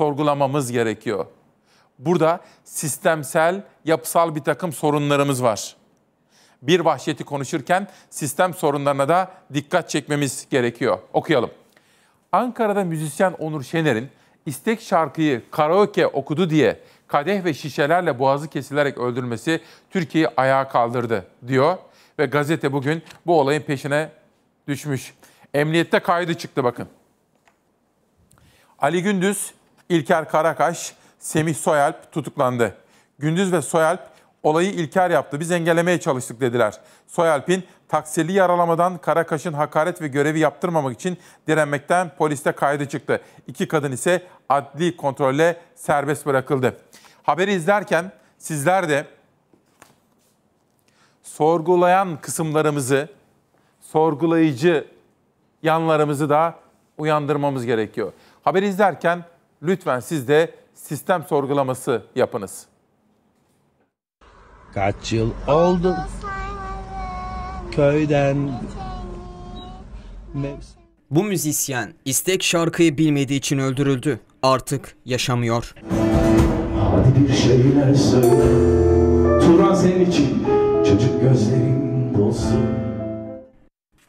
sorgulamamız gerekiyor. Burada sistemsel, yapısal bir takım sorunlarımız var. Bir vahşeti konuşurken sistem sorunlarına da dikkat çekmemiz gerekiyor. Okuyalım. Ankara'da müzisyen Onur Şener'in istek şarkıyı karaoke okudu diye kadeh ve şişelerle boğazı kesilerek öldürmesi Türkiye'yi ayağa kaldırdı diyor. Ve gazete bugün bu olayın peşine düşmüş. Emniyette kaydı çıktı bakın. Ali Gündüz İlker Karakaş, Semih Soyalp tutuklandı. Gündüz ve Soyalp olayı İlker yaptı biz engellemeye çalıştık dediler. Soyalp'in taksirli yaralamadan Karakaş'ın hakaret ve görevi yaptırmamak için direnmekten poliste kaydı çıktı. İki kadın ise adli kontrolle serbest bırakıldı. Haberi izlerken sizler de sorgulayan kısımlarımızı, sorgulayıcı yanlarımızı da uyandırmamız gerekiyor. Haberi izlerken Lütfen siz de sistem sorgulaması yapınız. Kaç yıl oldu köyden Bu müzisyen istek şarkıyı bilmediği için öldürüldü. Artık yaşamıyor. Hadi bir şeyler söyle. Turan senin için çocuk gözlerim dolsun.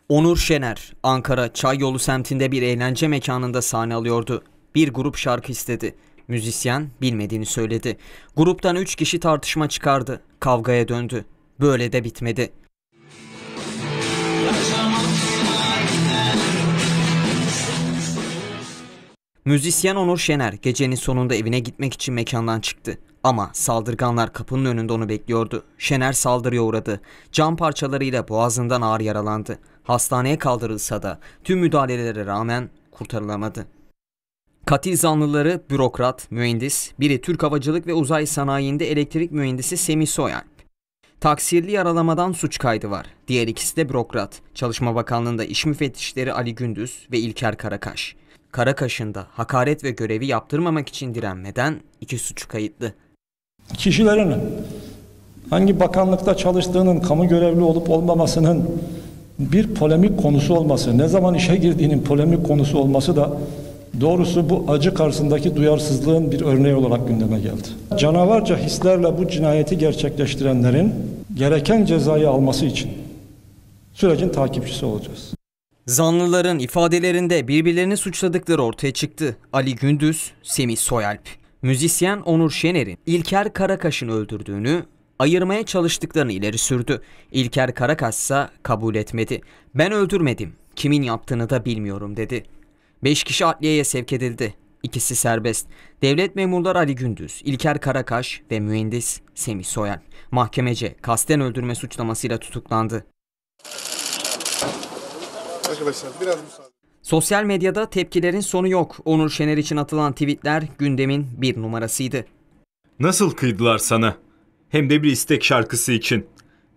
Onur Şener, Ankara Çay Yolu semtinde bir eğlence mekanında sahne alıyordu bir grup şarkı istedi. Müzisyen bilmediğini söyledi. Gruptan 3 kişi tartışma çıkardı. Kavgaya döndü. Böyle de bitmedi. Müzisyen Onur Şener gecenin sonunda evine gitmek için mekandan çıktı. Ama saldırganlar kapının önünde onu bekliyordu. Şener saldırıya uğradı. Cam parçalarıyla boğazından ağır yaralandı. Hastaneye kaldırılsa da tüm müdahalelere rağmen kurtarılamadı. Katil zanlıları bürokrat, mühendis, biri Türk Havacılık ve Uzay Sanayi'nde elektrik mühendisi Semih Soyalp. Taksirli yaralamadan suç kaydı var. Diğer ikisi de bürokrat. Çalışma Bakanlığı'nda iş müfettişleri Ali Gündüz ve İlker Karakaş. Karakaş'ın da hakaret ve görevi yaptırmamak için direnmeden iki suç kayıtlı. Kişilerin hangi bakanlıkta çalıştığının kamu görevli olup olmamasının bir polemik konusu olması, ne zaman işe girdiğinin polemik konusu olması da Doğrusu bu acı karşısındaki duyarsızlığın bir örneği olarak gündeme geldi. Canavarca hislerle bu cinayeti gerçekleştirenlerin gereken cezayı alması için sürecin takipçisi olacağız. Zanlıların ifadelerinde birbirlerini suçladıkları ortaya çıktı. Ali Gündüz, Semih Soyalp. Müzisyen Onur Şener'in İlker Karakaş'ın öldürdüğünü, ayırmaya çalıştıklarını ileri sürdü. İlker Karakaş ise kabul etmedi. Ben öldürmedim, kimin yaptığını da bilmiyorum dedi. 5 kişi adliyeye sevk edildi. İkisi serbest. Devlet memurları Ali Gündüz, İlker Karakaş ve mühendis Semih Soyan mahkemece kasten öldürme suçlamasıyla tutuklandı. Arkadaşlar biraz müsaade. Sosyal medyada tepkilerin sonu yok. Onur Şener için atılan tweetler gündemin bir numarasıydı. Nasıl kıydılar sana? Hem de bir istek şarkısı için.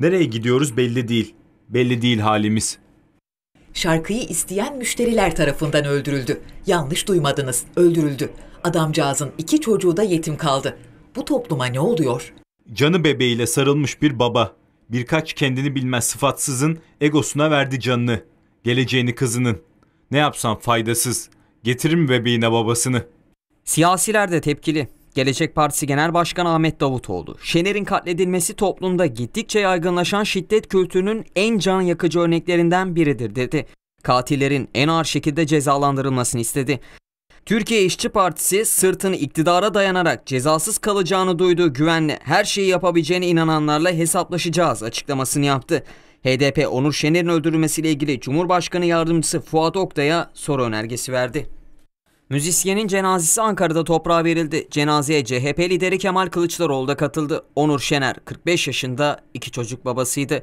Nereye gidiyoruz belli değil. Belli değil halimiz. Şarkıyı isteyen müşteriler tarafından öldürüldü. Yanlış duymadınız, öldürüldü. Adamcağızın iki çocuğu da yetim kaldı. Bu topluma ne oluyor? Canı bebeğiyle sarılmış bir baba, birkaç kendini bilmez sıfatsızın egosuna verdi canını, geleceğini kızının. Ne yapsam faydasız, getirim bebeğine babasını. Siyasiler de tepkili. Gelecek Partisi Genel Başkanı Ahmet Davutoğlu, Şener'in katledilmesi toplumda gittikçe yaygınlaşan şiddet kültürünün en can yakıcı örneklerinden biridir dedi. Katillerin en ağır şekilde cezalandırılmasını istedi. Türkiye İşçi Partisi sırtını iktidara dayanarak cezasız kalacağını duyduğu güvenle her şeyi yapabileceğine inananlarla hesaplaşacağız açıklamasını yaptı. HDP Onur Şener'in öldürülmesiyle ilgili Cumhurbaşkanı Yardımcısı Fuat Oktay'a soru önergesi verdi. Müzisyenin cenazesi Ankara'da toprağa verildi. Cenazeye CHP lideri Kemal Kılıçdaroğlu da katıldı. Onur Şener 45 yaşında iki çocuk babasıydı.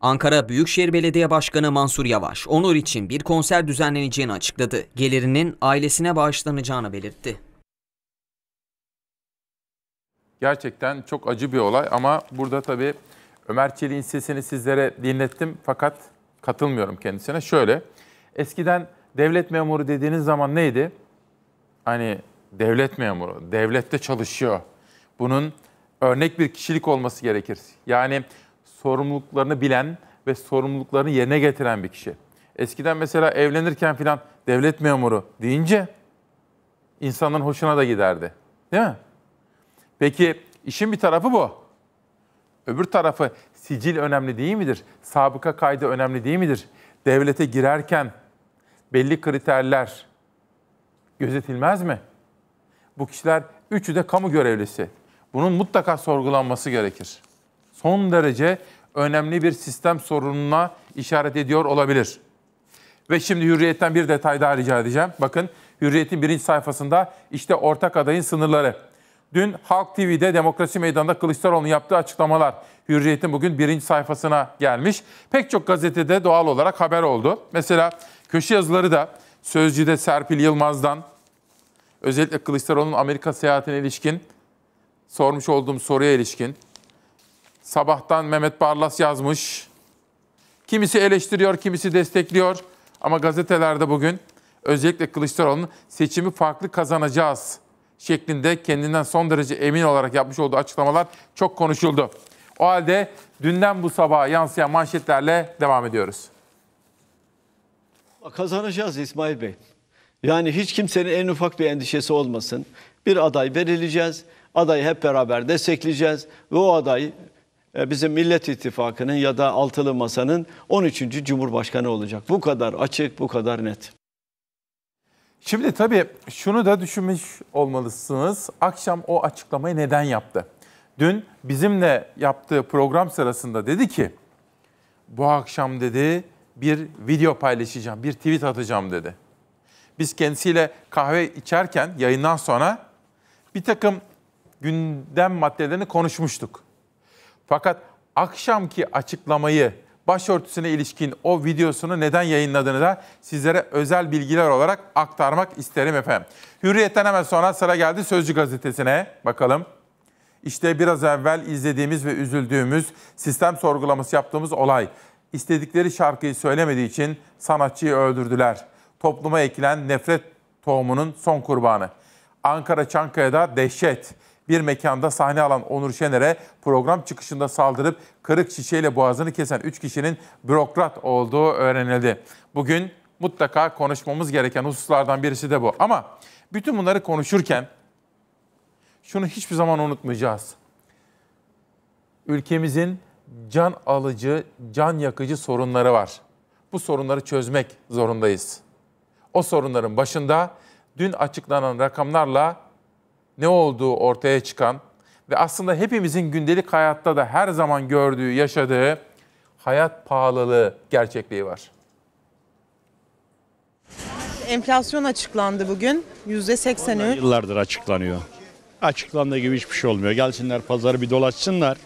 Ankara Büyükşehir Belediye Başkanı Mansur Yavaş, Onur için bir konser düzenleneceğini açıkladı. Gelirinin ailesine bağışlanacağını belirtti. Gerçekten çok acı bir olay ama burada tabii Ömer Çelik'in sesini sizlere dinlettim fakat katılmıyorum kendisine. Şöyle, eskiden devlet memuru dediğiniz zaman neydi? Hani devlet memuru, devlette çalışıyor. Bunun örnek bir kişilik olması gerekir. Yani sorumluluklarını bilen ve sorumluluklarını yerine getiren bir kişi. Eskiden mesela evlenirken filan devlet memuru deyince insanların hoşuna da giderdi. Değil mi? Peki işin bir tarafı bu. Öbür tarafı sicil önemli değil midir? Sabıka kaydı önemli değil midir? Devlete girerken belli kriterler gözetilmez mi? Bu kişiler üçü de kamu görevlisi. Bunun mutlaka sorgulanması gerekir. Son derece önemli bir sistem sorununa işaret ediyor olabilir. Ve şimdi Hürriyet'ten bir detay daha rica edeceğim. Bakın Hürriyet'in birinci sayfasında işte ortak adayın sınırları. Dün Halk TV'de Demokrasi Meydanı'nda Kılıçdaroğlu'nun yaptığı açıklamalar Hürriyet'in bugün birinci sayfasına gelmiş. Pek çok gazetede doğal olarak haber oldu. Mesela Köşe yazıları da Sözcü'de Serpil Yılmaz'dan özellikle Kılıçdaroğlu'nun Amerika seyahatine ilişkin sormuş olduğum soruya ilişkin. Sabahtan Mehmet Barlas yazmış. Kimisi eleştiriyor, kimisi destekliyor ama gazetelerde bugün özellikle Kılıçdaroğlu'nun seçimi farklı kazanacağız şeklinde kendinden son derece emin olarak yapmış olduğu açıklamalar çok konuşuldu. O halde dünden bu sabaha yansıyan manşetlerle devam ediyoruz. Kazanacağız İsmail Bey. Yani hiç kimsenin en ufak bir endişesi olmasın. Bir aday verileceğiz. Adayı hep beraber destekleyeceğiz. Ve o aday e, bizim Millet İttifakı'nın ya da Altılı Masa'nın 13. Cumhurbaşkanı olacak. Bu kadar açık, bu kadar net. Şimdi tabii şunu da düşünmüş olmalısınız. Akşam o açıklamayı neden yaptı? Dün bizimle yaptığı program sırasında dedi ki, bu akşam dedi bir video paylaşacağım, bir tweet atacağım dedi. Biz kendisiyle kahve içerken yayından sonra bir takım gündem maddelerini konuşmuştuk. Fakat akşamki açıklamayı başörtüsüne ilişkin o videosunu neden yayınladığını da sizlere özel bilgiler olarak aktarmak isterim efendim. Hürriyetten hemen sonra sıra geldi Sözcü gazetesine bakalım. İşte biraz evvel izlediğimiz ve üzüldüğümüz sistem sorgulaması yaptığımız olay istedikleri şarkıyı söylemediği için sanatçıyı öldürdüler. Topluma ekilen nefret tohumunun son kurbanı. Ankara Çankaya'da dehşet. Bir mekanda sahne alan Onur Şener'e program çıkışında saldırıp kırık şişeyle boğazını kesen 3 kişinin bürokrat olduğu öğrenildi. Bugün mutlaka konuşmamız gereken hususlardan birisi de bu. Ama bütün bunları konuşurken şunu hiçbir zaman unutmayacağız. Ülkemizin can alıcı, can yakıcı sorunları var. Bu sorunları çözmek zorundayız. O sorunların başında dün açıklanan rakamlarla ne olduğu ortaya çıkan ve aslında hepimizin gündelik hayatta da her zaman gördüğü, yaşadığı hayat pahalılığı gerçekliği var. Enflasyon açıklandı bugün. Yüzde 83. Yıllardır açıklanıyor. Açıklandığı gibi hiçbir şey olmuyor. Gelsinler pazarı bir dolaşsınlar.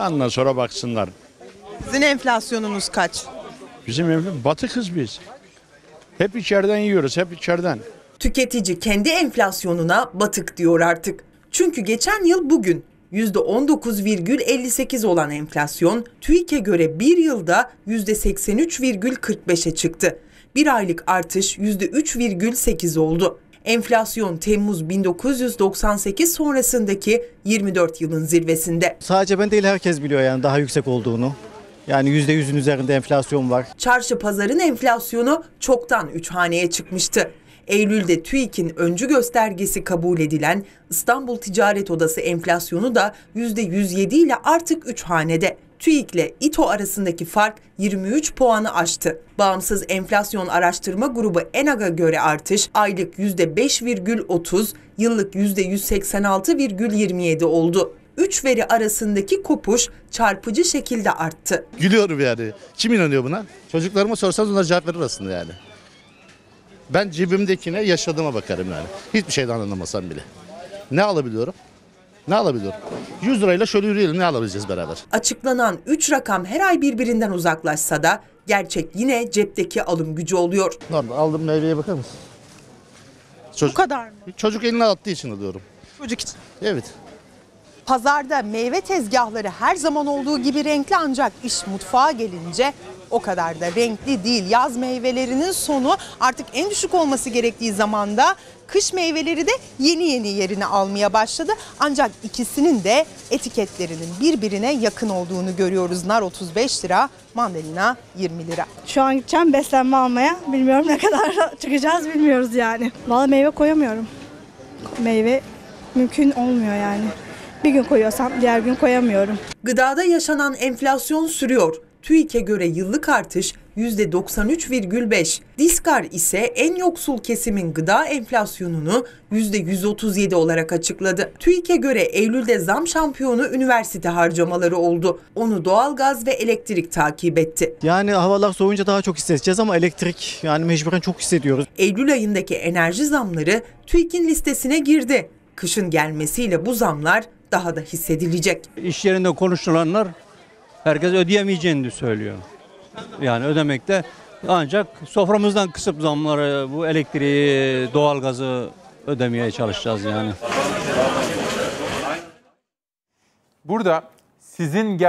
Ondan sonra baksınlar. Sizin enflasyonunuz kaç? Bizim enflasyon batı kız biz. Hep içeriden yiyoruz, hep içeriden. Tüketici kendi enflasyonuna batık diyor artık. Çünkü geçen yıl bugün %19,58 olan enflasyon TÜİK'e göre bir yılda %83,45'e çıktı. Bir aylık artış %3,8 oldu. Enflasyon Temmuz 1998 sonrasındaki 24 yılın zirvesinde. Sadece ben değil herkes biliyor yani daha yüksek olduğunu. Yani %100'ün üzerinde enflasyon var. Çarşı pazarın enflasyonu çoktan 3 haneye çıkmıştı. Eylül'de TÜİK'in öncü göstergesi kabul edilen İstanbul Ticaret Odası enflasyonu da %107 ile artık 3 hanede. TÜİK ile İTO arasındaki fark 23 puanı aştı. Bağımsız enflasyon araştırma grubu ENAG'a göre artış aylık %5,30, yıllık %186,27 oldu. 3 veri arasındaki kopuş çarpıcı şekilde arttı. Gülüyorum yani. Kim inanıyor buna? Çocuklarıma sorsanız onlar cevap verir aslında yani. Ben cebimdekine yaşadığıma bakarım yani. Hiçbir şeyden anlamasam bile. Ne alabiliyorum? Ne alabilir? 100 lirayla şöyle yürüyelim ne alabileceğiz beraber? Açıklanan 3 rakam her ay birbirinden uzaklaşsa da gerçek yine cepteki alım gücü oluyor. Normal aldım meyveye bakar mısın? Çocuk, Bu kadar mı? Çocuk eline attığı için alıyorum. Çocuk için? Evet. Pazarda meyve tezgahları her zaman olduğu gibi renkli ancak iş mutfağa gelince o kadar da renkli değil. Yaz meyvelerinin sonu artık en düşük olması gerektiği zamanda kış meyveleri de yeni yeni yerini almaya başladı. Ancak ikisinin de etiketlerinin birbirine yakın olduğunu görüyoruz. Nar 35 lira, mandalina 20 lira. Şu an gideceğim beslenme almaya. Bilmiyorum ne kadar çıkacağız bilmiyoruz yani. Valla meyve koyamıyorum. Meyve mümkün olmuyor yani. Bir gün koyuyorsam diğer gün koyamıyorum. Gıdada yaşanan enflasyon sürüyor. TÜİK'e göre yıllık artış %93,5. Diskar ise en yoksul kesimin gıda enflasyonunu %137 olarak açıkladı. TÜİK'e göre Eylül'de zam şampiyonu üniversite harcamaları oldu. Onu doğalgaz ve elektrik takip etti. Yani havalar soğuyunca daha çok hissedeceğiz ama elektrik yani mecburen çok hissediyoruz. Eylül ayındaki enerji zamları TÜİK'in listesine girdi. Kışın gelmesiyle bu zamlar daha da hissedilecek. İş yerinde konuşulanlar herkes ödeyemeyeceğini de söylüyor. Yani ödemekte ancak soframızdan kısıp zamları bu elektriği, doğalgazı ödemeye çalışacağız yani. Burada sizin gel